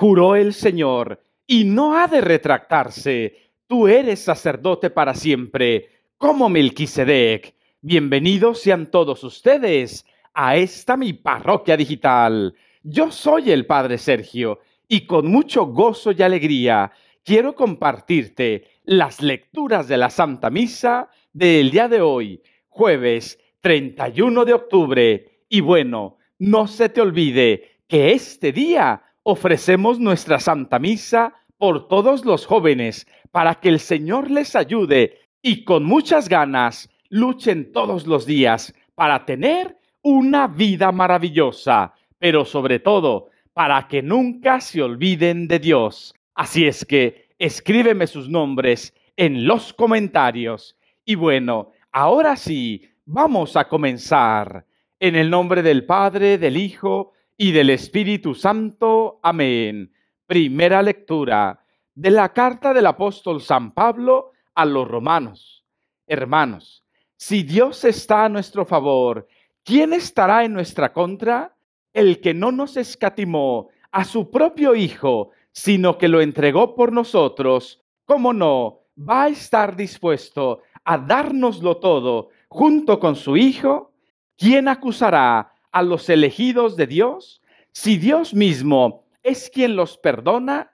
juró el Señor, y no ha de retractarse. Tú eres sacerdote para siempre, como Melquisedec. Bienvenidos sean todos ustedes a esta mi parroquia digital. Yo soy el Padre Sergio y con mucho gozo y alegría quiero compartirte las lecturas de la Santa Misa del día de hoy, jueves 31 de octubre. Y bueno, no se te olvide que este día ofrecemos nuestra Santa Misa por todos los jóvenes para que el Señor les ayude y con muchas ganas luchen todos los días para tener una vida maravillosa, pero sobre todo para que nunca se olviden de Dios. Así es que escríbeme sus nombres en los comentarios. Y bueno, ahora sí, vamos a comenzar. En el nombre del Padre, del Hijo, y del Espíritu Santo. Amén. Primera lectura de la carta del apóstol San Pablo a los romanos. Hermanos, si Dios está a nuestro favor, ¿quién estará en nuestra contra? El que no nos escatimó a su propio Hijo, sino que lo entregó por nosotros, ¿cómo no? ¿Va a estar dispuesto a dárnoslo todo junto con su Hijo? ¿Quién acusará a los elegidos de Dios? Si Dios mismo es quien los perdona,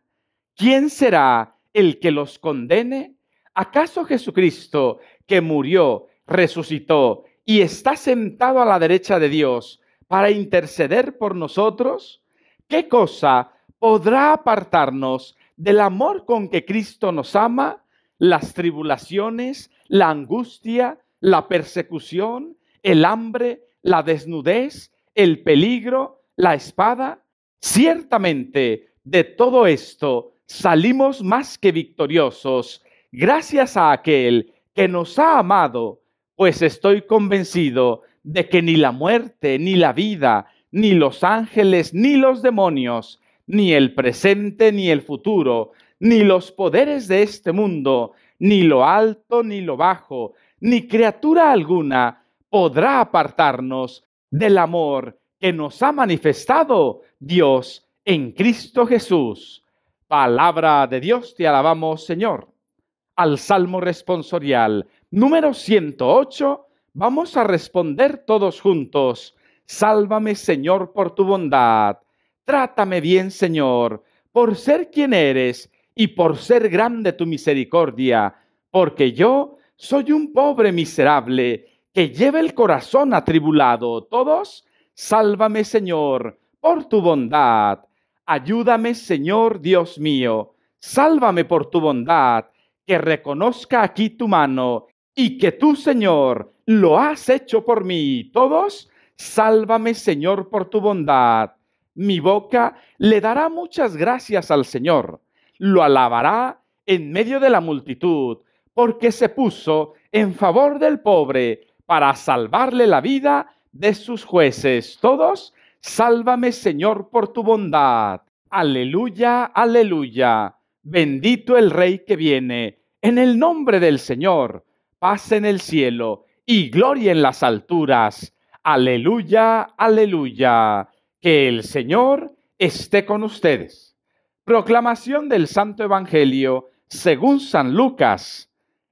¿quién será el que los condene? ¿Acaso Jesucristo, que murió, resucitó y está sentado a la derecha de Dios para interceder por nosotros? ¿Qué cosa podrá apartarnos del amor con que Cristo nos ama? Las tribulaciones, la angustia, la persecución, el hambre, la desnudez, el peligro, la espada. Ciertamente, de todo esto salimos más que victoriosos, gracias a aquel que nos ha amado, pues estoy convencido de que ni la muerte, ni la vida, ni los ángeles, ni los demonios, ni el presente, ni el futuro, ni los poderes de este mundo, ni lo alto, ni lo bajo, ni criatura alguna, podrá apartarnos del amor que nos ha manifestado Dios en Cristo Jesús. Palabra de Dios, te alabamos, Señor. Al Salmo responsorial número 108 vamos a responder todos juntos. Sálvame, Señor, por tu bondad. Trátame bien, Señor, por ser quien eres y por ser grande tu misericordia, porque yo soy un pobre miserable que lleve el corazón atribulado. Todos, sálvame Señor, por tu bondad. Ayúdame Señor Dios mío, sálvame por tu bondad, que reconozca aquí tu mano y que tú Señor lo has hecho por mí. Todos, sálvame Señor por tu bondad. Mi boca le dará muchas gracias al Señor, lo alabará en medio de la multitud, porque se puso en favor del pobre para salvarle la vida de sus jueces. Todos, sálvame Señor por tu bondad. Aleluya, aleluya. Bendito el Rey que viene. En el nombre del Señor, paz en el cielo y gloria en las alturas. Aleluya, aleluya. Que el Señor esté con ustedes. Proclamación del Santo Evangelio según San Lucas.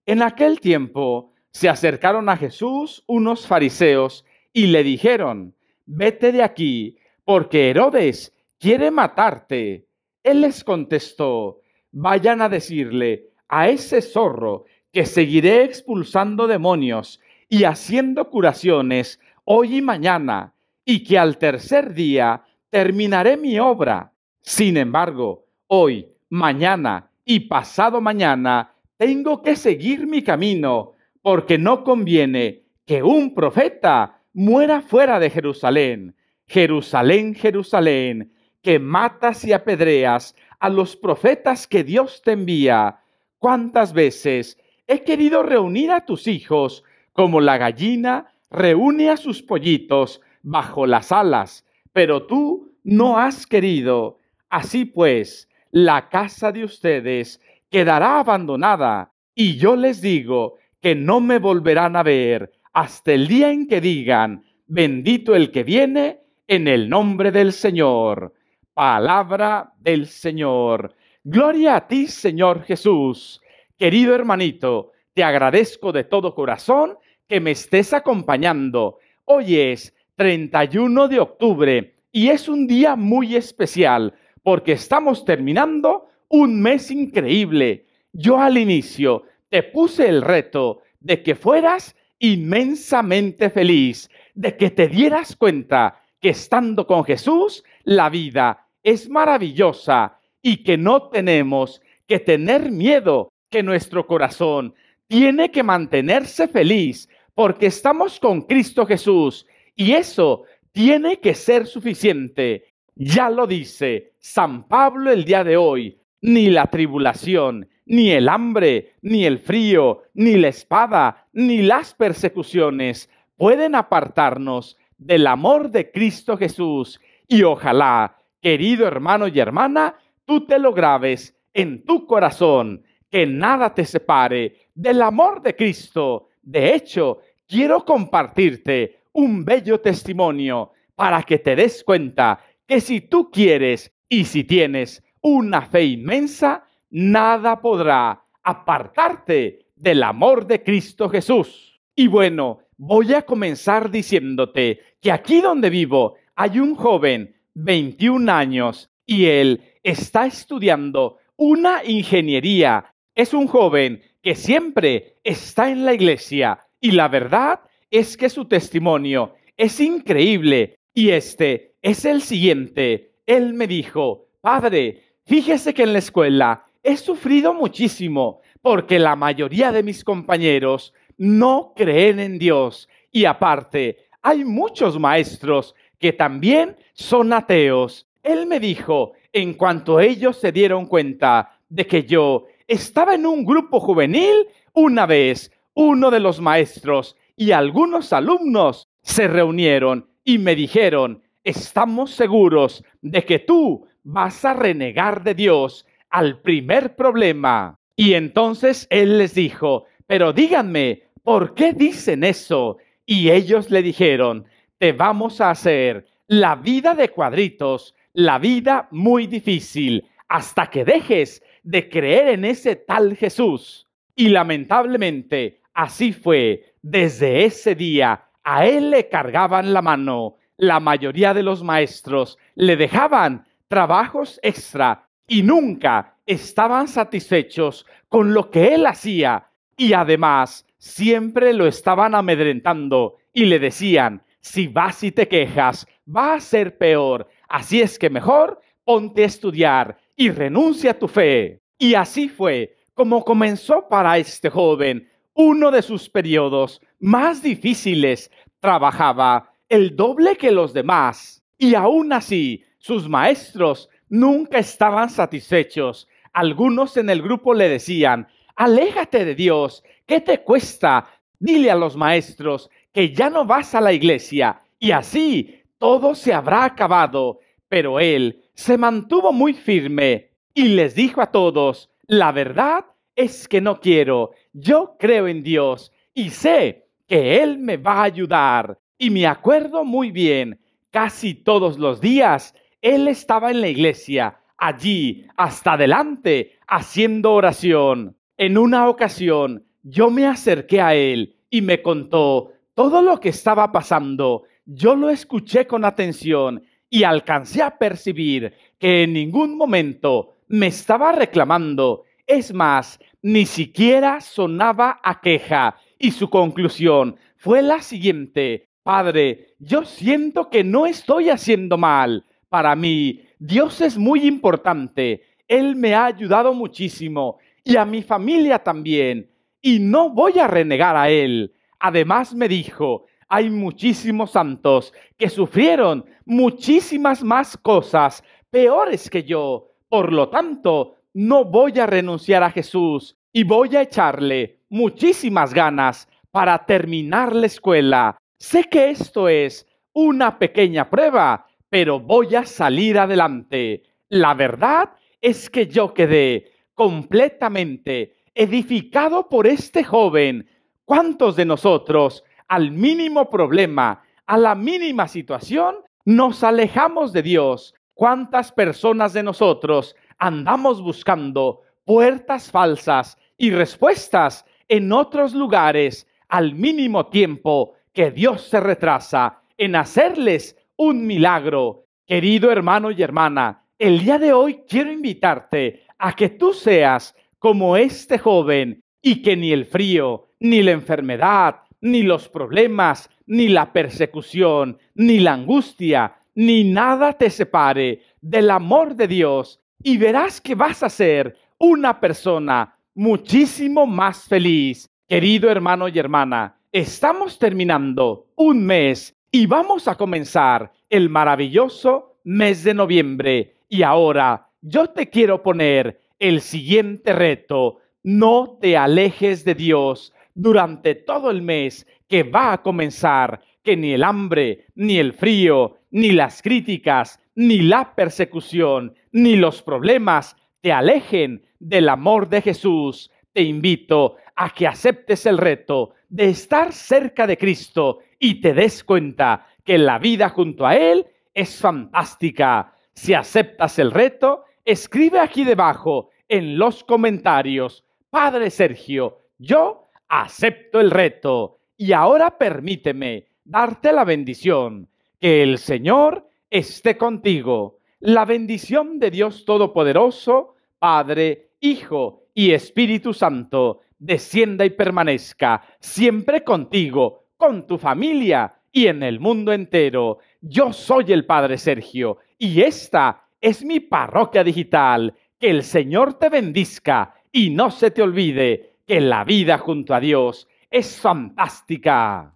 En aquel tiempo, se acercaron a Jesús unos fariseos y le dijeron, vete de aquí, porque Herodes quiere matarte. Él les contestó, vayan a decirle a ese zorro que seguiré expulsando demonios y haciendo curaciones hoy y mañana, y que al tercer día terminaré mi obra. Sin embargo, hoy, mañana y pasado mañana, tengo que seguir mi camino porque no conviene que un profeta muera fuera de Jerusalén. Jerusalén, Jerusalén, que matas y apedreas a los profetas que Dios te envía. ¿Cuántas veces he querido reunir a tus hijos como la gallina reúne a sus pollitos bajo las alas, pero tú no has querido. Así pues, la casa de ustedes quedará abandonada. Y yo les digo que no me volverán a ver hasta el día en que digan, bendito el que viene en el nombre del Señor. Palabra del Señor. Gloria a ti, Señor Jesús. Querido hermanito, te agradezco de todo corazón que me estés acompañando. Hoy es 31 de octubre y es un día muy especial porque estamos terminando un mes increíble. Yo al inicio te puse el reto de que fueras inmensamente feliz, de que te dieras cuenta que estando con Jesús la vida es maravillosa y que no tenemos que tener miedo, que nuestro corazón tiene que mantenerse feliz porque estamos con Cristo Jesús y eso tiene que ser suficiente. Ya lo dice San Pablo el día de hoy, ni la tribulación, ni el hambre, ni el frío, ni la espada, ni las persecuciones pueden apartarnos del amor de Cristo Jesús. Y ojalá, querido hermano y hermana, tú te lo grabes en tu corazón, que nada te separe del amor de Cristo. De hecho, quiero compartirte un bello testimonio para que te des cuenta que si tú quieres y si tienes una fe inmensa, nada podrá apartarte del amor de Cristo Jesús. Y bueno, voy a comenzar diciéndote que aquí donde vivo hay un joven, 21 años, y él está estudiando una ingeniería. Es un joven que siempre está en la iglesia y la verdad es que su testimonio es increíble y este es el siguiente. Él me dijo, padre, fíjese que en la escuela he sufrido muchísimo porque la mayoría de mis compañeros no creen en Dios y aparte hay muchos maestros que también son ateos. Él me dijo, en cuanto ellos se dieron cuenta de que yo estaba en un grupo juvenil, una vez uno de los maestros y algunos alumnos se reunieron y me dijeron, estamos seguros de que tú vas a renegar de Dios al primer problema. Y entonces él les dijo, pero díganme, ¿por qué dicen eso? Y ellos le dijeron, te vamos a hacer la vida de cuadritos, la vida muy difícil, hasta que dejes de creer en ese tal Jesús. Y lamentablemente así fue. Desde ese día a él le cargaban la mano. La mayoría de los maestros le dejaban trabajos extra y nunca estaban satisfechos con lo que él hacía y además siempre lo estaban amedrentando y le decían, si vas y te quejas, va a ser peor, así es que mejor ponte a estudiar y renuncia a tu fe. Y así fue como comenzó para este joven uno de sus periodos más difíciles. Trabajaba el doble que los demás y aún así sus maestros nunca estaban satisfechos. Algunos en el grupo le decían, aléjate de Dios, ¿qué te cuesta? Dile a los maestros que ya no vas a la iglesia y así todo se habrá acabado. Pero él se mantuvo muy firme y les dijo a todos, la verdad es que no quiero, yo creo en Dios y sé que Él me va a ayudar. Y me acuerdo muy bien, casi todos los días él estaba en la iglesia, allí, hasta adelante, haciendo oración. En una ocasión, yo me acerqué a él y me contó todo lo que estaba pasando. Yo lo escuché con atención y alcancé a percibir que en ningún momento me estaba reclamando. Es más, ni siquiera sonaba a queja. Y su conclusión fue la siguiente. Padre, yo siento que no estoy haciendo mal para mí. Dios es muy importante. Él me ha ayudado muchísimo y a mi familia también. Y no voy a renegar a Él. Además me dijo, hay muchísimos santos que sufrieron muchísimas más cosas peores que yo. Por lo tanto, no voy a renunciar a Jesús y voy a echarle muchísimas ganas para terminar la escuela. Sé que esto es una pequeña prueba pero voy a salir adelante. La verdad es que yo quedé completamente edificado por este joven. ¿Cuántos de nosotros al mínimo problema, a la mínima situación, nos alejamos de Dios? ¿Cuántas personas de nosotros andamos buscando puertas falsas y respuestas en otros lugares al mínimo tiempo que Dios se retrasa en hacerles un milagro. Querido hermano y hermana, el día de hoy quiero invitarte a que tú seas como este joven y que ni el frío, ni la enfermedad, ni los problemas, ni la persecución, ni la angustia, ni nada te separe del amor de Dios y verás que vas a ser una persona muchísimo más feliz. Querido hermano y hermana, estamos terminando un mes y vamos a comenzar el maravilloso mes de noviembre. Y ahora yo te quiero poner el siguiente reto. No te alejes de Dios durante todo el mes que va a comenzar, que ni el hambre, ni el frío, ni las críticas, ni la persecución, ni los problemas te alejen del amor de Jesús. Te invito a que aceptes el reto de estar cerca de Cristo y te des cuenta que la vida junto a Él es fantástica. Si aceptas el reto, escribe aquí debajo en los comentarios, Padre Sergio, yo acepto el reto y ahora permíteme darte la bendición. Que el Señor esté contigo. La bendición de Dios Todopoderoso, Padre, Hijo y Espíritu Santo, descienda y permanezca siempre contigo con tu familia y en el mundo entero. Yo soy el Padre Sergio y esta es mi parroquia digital. Que el Señor te bendizca y no se te olvide que la vida junto a Dios es fantástica.